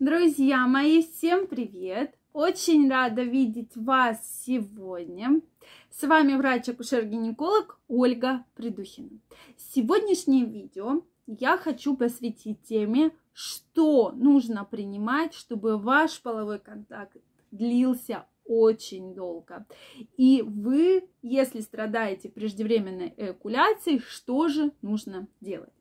Друзья мои, всем привет! Очень рада видеть вас сегодня. С вами врач-акушер-гинеколог Ольга Придухина. Сегодняшнее видео я хочу посвятить теме, что нужно принимать, чтобы ваш половой контакт длился очень долго. И вы, если страдаете преждевременной эякуляцией, что же нужно делать?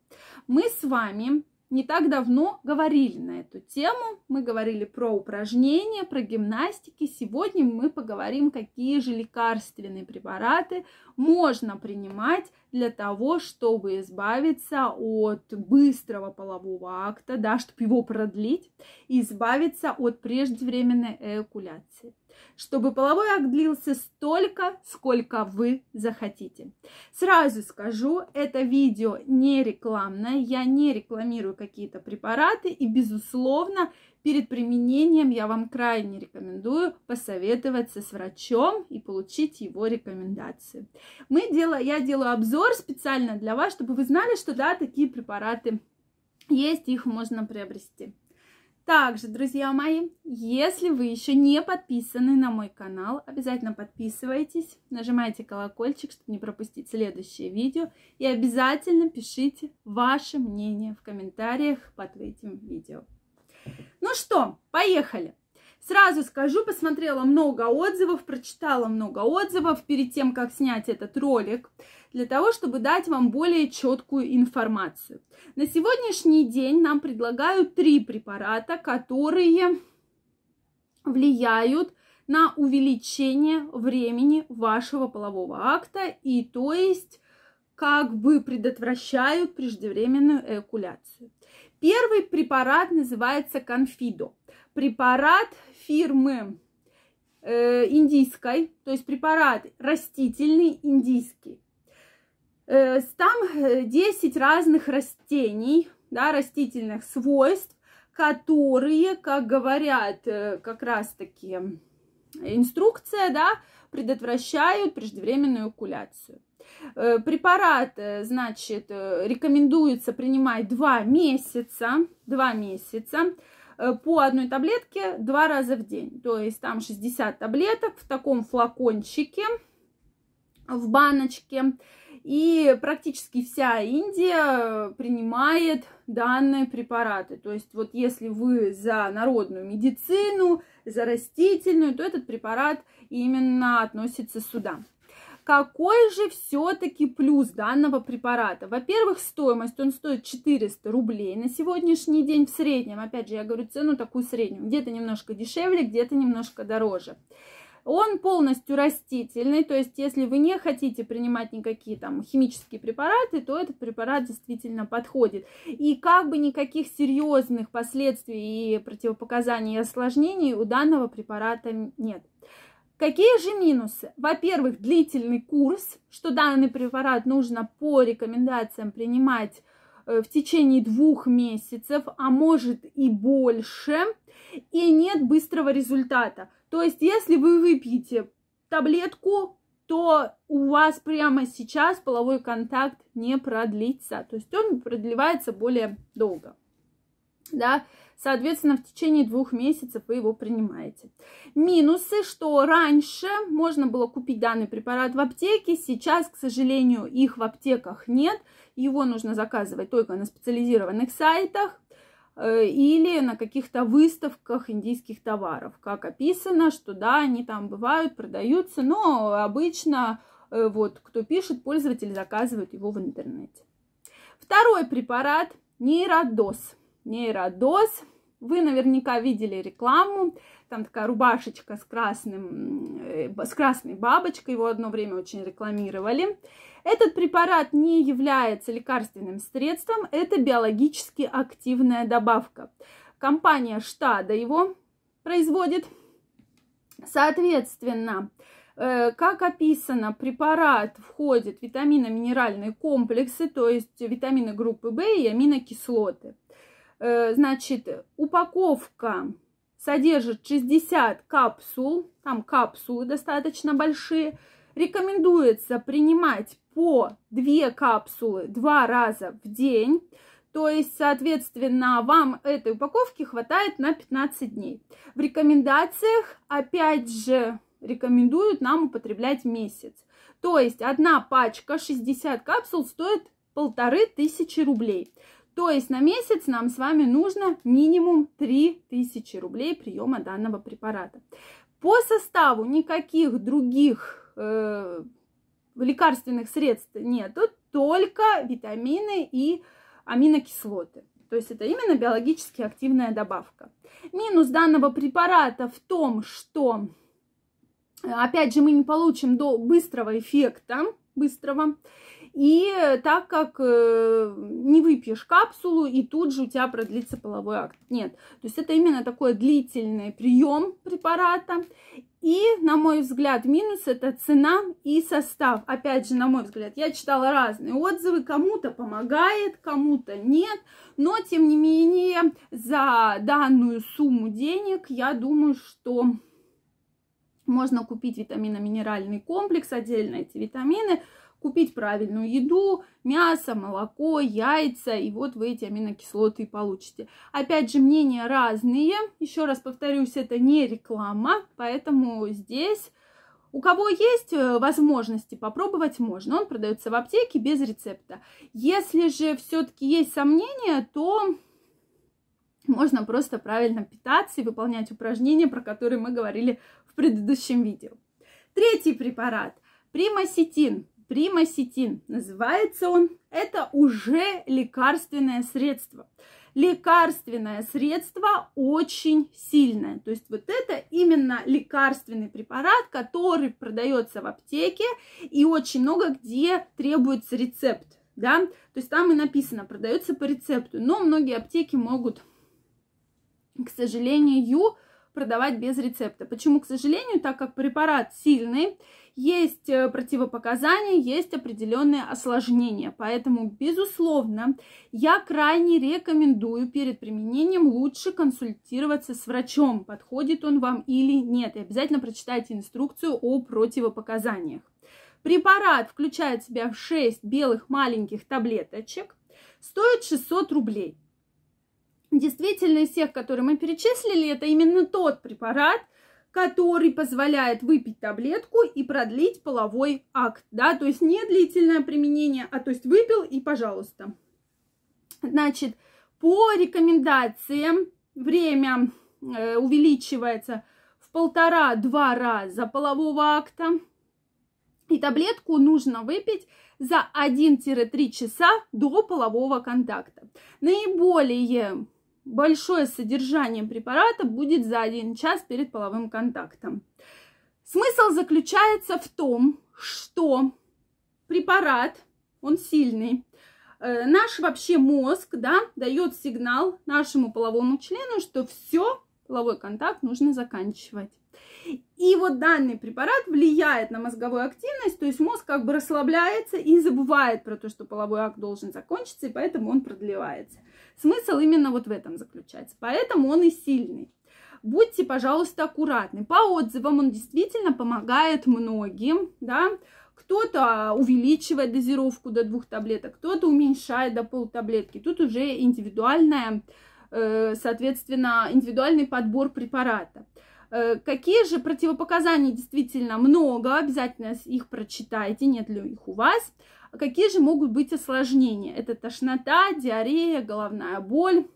Мы с вами не так давно говорили на эту тему. Мы говорили про упражнения, про гимнастики. Сегодня мы поговорим, какие же лекарственные препараты можно принимать для того, чтобы избавиться от быстрого полового акта, да, чтобы его продлить, и избавиться от преждевременной эякуляции чтобы половой акт длился столько, сколько вы захотите. Сразу скажу, это видео не рекламное, я не рекламирую какие-то препараты и, безусловно, перед применением я вам крайне рекомендую посоветоваться с врачом и получить его рекомендации. Мы делаем, я делаю обзор специально для вас, чтобы вы знали, что да, такие препараты есть, их можно приобрести. Также, друзья мои, если вы еще не подписаны на мой канал, обязательно подписывайтесь, нажимайте колокольчик, чтобы не пропустить следующее видео. И обязательно пишите ваше мнение в комментариях под этим видео. Ну что, поехали! Сразу скажу, посмотрела много отзывов, прочитала много отзывов перед тем, как снять этот ролик, для того, чтобы дать вам более четкую информацию. На сегодняшний день нам предлагают три препарата, которые влияют на увеличение времени вашего полового акта и то есть как бы предотвращают преждевременную эякуляцию. Первый препарат называется конфидо. Препарат фирмы э, индийской, то есть препарат растительный индийский. Э, там 10 э, разных растений, да, растительных свойств, которые, как говорят э, как раз-таки инструкция, да, предотвращают преждевременную окуляцию. Э, препарат, э, значит, э, рекомендуется принимать 2 месяца, 2 месяца по одной таблетке 2 раза в день. То есть там 60 таблеток в таком флакончике, в баночке. И практически вся Индия принимает данные препараты. То есть вот если вы за народную медицину, за растительную, то этот препарат именно относится сюда. Какой же все-таки плюс данного препарата? Во-первых, стоимость. Он стоит 400 рублей на сегодняшний день в среднем. Опять же, я говорю цену такую среднюю. Где-то немножко дешевле, где-то немножко дороже. Он полностью растительный, то есть если вы не хотите принимать никакие там химические препараты, то этот препарат действительно подходит. И как бы никаких серьезных последствий и противопоказаний и осложнений у данного препарата нет. Какие же минусы? Во-первых, длительный курс, что данный препарат нужно по рекомендациям принимать э, в течение двух месяцев, а может и больше, и нет быстрого результата. То есть, если вы выпьете таблетку, то у вас прямо сейчас половой контакт не продлится. То есть он продлевается более долго. Да? Соответственно, в течение двух месяцев вы его принимаете. Минусы, что раньше можно было купить данный препарат в аптеке, сейчас, к сожалению, их в аптеках нет. Его нужно заказывать только на специализированных сайтах э, или на каких-то выставках индийских товаров. Как описано, что да, они там бывают, продаются, но обычно э, вот кто пишет, пользователь заказывает его в интернете. Второй препарат – нейродоз нейродоз. Вы наверняка видели рекламу, там такая рубашечка с, красным, э, с красной бабочкой, его одно время очень рекламировали. Этот препарат не является лекарственным средством, это биологически активная добавка. Компания Штада его производит. Соответственно, э, как описано, препарат входит в витамино-минеральные комплексы, то есть витамины группы В и аминокислоты. Э, значит, упаковка содержит 60 капсул, там капсулы достаточно большие. Рекомендуется принимать по 2 капсулы 2 раза в день. То есть, соответственно, вам этой упаковки хватает на 15 дней. В рекомендациях, опять же, рекомендуют нам употреблять месяц. То есть, одна пачка 60 капсул стоит полторы тысячи рублей. То есть на месяц нам с вами нужно минимум 3000 рублей приема данного препарата. По составу никаких других э, лекарственных средств нету, только витамины и аминокислоты. То есть это именно биологически активная добавка. Минус данного препарата в том, что, э, опять же, мы не получим до быстрого эффекта, быстрого, и так как э, не выпьешь капсулу, и тут же у тебя продлится половой акт. Нет. То есть это именно такой длительный прием препарата. И, на мой взгляд, минус это цена и состав. Опять же, на мой взгляд, я читала разные отзывы, кому-то помогает, кому-то нет, но, тем не менее, за данную сумму денег, я думаю, что можно купить витаминно минеральный комплекс, отдельно эти витамины, купить правильную еду, мясо, молоко, яйца, и вот вы эти аминокислоты получите. Опять же, мнения разные, еще раз повторюсь, это не реклама, поэтому здесь у кого есть э, возможности попробовать, можно. Он продается в аптеке без рецепта. Если же все-таки есть сомнения, то можно просто правильно питаться и выполнять упражнения, про которые мы говорили в предыдущем видео. Третий препарат – примаситин. Примаситин называется он. Это уже лекарственное средство. Лекарственное средство очень сильное. То есть вот это именно лекарственный препарат, который продается в аптеке и очень много где требуется рецепт. Да? То есть там и написано, продается по рецепту. Но многие аптеки могут, к сожалению, продавать без рецепта. Почему? К сожалению, так как препарат сильный, есть э, противопоказания, есть определенные осложнения. Поэтому, безусловно, я крайне рекомендую перед применением лучше консультироваться с врачом, подходит он вам или нет. И обязательно прочитайте инструкцию о противопоказаниях. Препарат включает в себя 6 белых маленьких таблеточек, стоит 600 рублей. Действительно, из всех, которые мы перечислили, это именно тот препарат, который позволяет выпить таблетку и продлить половой акт, да, то есть не длительное применение, а то есть выпил и пожалуйста. Значит, по рекомендациям время э, увеличивается в полтора-два раза полового акта, и таблетку нужно выпить за 1-3 часа до полового контакта. Наиболее большое содержание препарата будет за один час перед половым контактом. Смысл заключается в том, что препарат, он сильный, э, наш вообще мозг да, дает сигнал нашему половому члену, что все половой контакт нужно заканчивать. И вот данный препарат влияет на мозговую активность, то есть мозг как бы расслабляется и забывает про то, что половой акт должен закончиться, и поэтому он продлевается. Смысл именно вот в этом заключается. Поэтому он и сильный. Будьте, пожалуйста, аккуратны. По отзывам он действительно помогает многим, да, кто-то увеличивает дозировку до двух таблеток, кто-то уменьшает до полтаблетки. Тут уже индивидуальная Э, соответственно, индивидуальный подбор препарата. Э, какие же противопоказания действительно много, обязательно их прочитайте, нет ли их у вас. Какие же могут быть осложнения? Это тошнота, диарея, головная боль,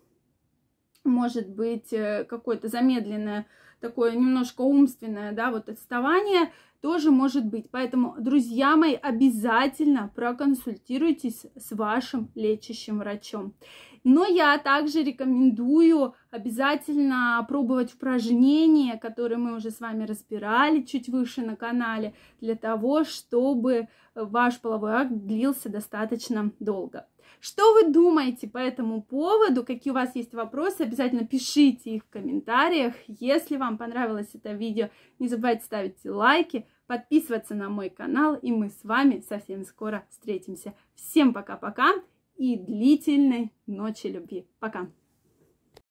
может быть э, какое-то замедленное такое немножко умственное, да, вот отставание тоже может быть. Поэтому, друзья мои, обязательно проконсультируйтесь с вашим лечащим врачом. Но я также рекомендую обязательно пробовать упражнения, которые мы уже с вами разбирали чуть выше на канале, для того, чтобы ваш половой акт длился достаточно долго. Что вы думаете по этому поводу? Какие у вас есть вопросы? Обязательно пишите их в комментариях. Если вам понравилось это видео, не забывайте ставить лайки, подписываться на мой канал, и мы с вами совсем скоро встретимся. Всем пока-пока и длительной ночи любви. Пока!